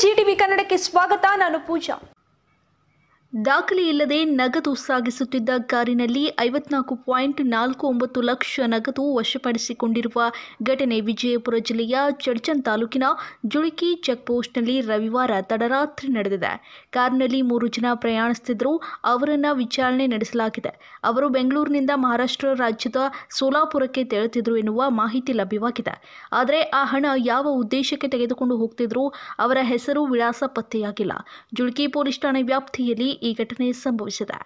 ಜಿಟಿವಿ ಕನ್ನಡಕ್ಕೆ ಸ್ವಾಗತ ನಾನು ಪೂಜಾ ದಾಖಲೆ ಇಲ್ಲದೆ ನಗದು ಸಾಗಿಸುತ್ತಿದ್ದ ಕಾರಿನಲ್ಲಿ ಐವತ್ನಾಲ್ಕು ಪಾಯಿಂಟ್ ನಾಲ್ಕು ಒಂಬತ್ತು ಲಕ್ಷ ನಗದು ವಶಪಡಿಸಿಕೊಂಡಿರುವ ಘಟನೆ ವಿಜಯಪುರ ಜಿಲ್ಲೆಯ ಚಡ್ಚನ್ ತಾಲೂಕಿನ ಜುಳಿಕಿ ಚೆಕ್ಪೋಸ್ಟ್ನಲ್ಲಿ ರವಿವಾರ ತಡರಾತ್ರಿ ನಡೆದಿದೆ ಕಾರಿನಲ್ಲಿ ಮೂರು ಜನ ಪ್ರಯಾಣಿಸುತ್ತಿದ್ದರು ಅವರನ್ನು ವಿಚಾರಣೆ ನಡೆಸಲಾಗಿದೆ ಅವರು ಬೆಂಗಳೂರಿನಿಂದ ಮಹಾರಾಷ್ಟ್ರ ರಾಜ್ಯದ ಸೋಲಾಪುರಕ್ಕೆ ತೆರಳುತ್ತಿದ್ದರು ಎನ್ನುವ ಮಾಹಿತಿ ಲಭ್ಯವಾಗಿದೆ ಆದರೆ ಆ ಹಣ ಯಾವ ಉದ್ದೇಶಕ್ಕೆ ತೆಗೆದುಕೊಂಡು ಹೋಗ್ತಿದ್ರು ಅವರ ಹೆಸರು ವಿಳಾಸ ಪತ್ತೆಯಾಗಿಲ್ಲ ಜುಳಿಕಿ ಪೊಲೀಸ್ ಠಾಣೆ ವ್ಯಾಪ್ತಿಯಲ್ಲಿ ഈ ഘടനയിൽ സംഭവിച്ചത്